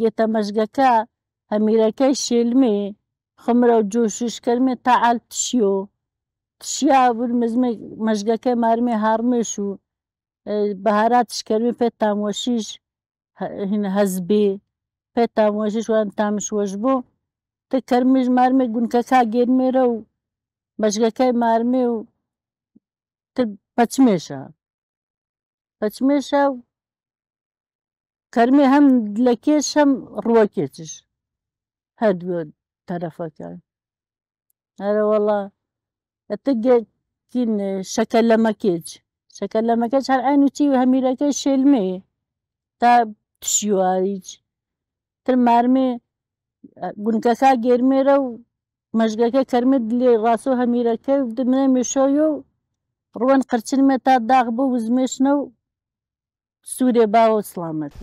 گێتەمەژگەکە هەمیرەکەی شێلمێ خمرە و جۆششکەرمێ تشیو تشیا بر مەژگەکەی مارمێ هارمێش و کرمی پی تاموشیش هین هزبی پی تاموشیش وان تامشوەش بو. تا کرمیش مارمێ گونککا گیر و مەژگەکەی مارمیو و پچمیشا پچمیشا و کەرمێ هەم لە کێش هەم ڕوەکێکش هەردووە تەرەفەکان هەرەوەڵا ئەتەگەین شەکە لەمەکێج شەکە لەمەکەچ هەر ئاین و چی هەمیرەکەی شێلمێ تا تشیواریج تر مارمێ گونکەسا گێرمێرە و مەژگەکە کەرمت لێ ڕاستۆ هەمیرەکە دمێ مێشۆی و ڕوان قەرچنمە تا داغ بۆ وزمێشنە و سوورێ باوە سلامەتی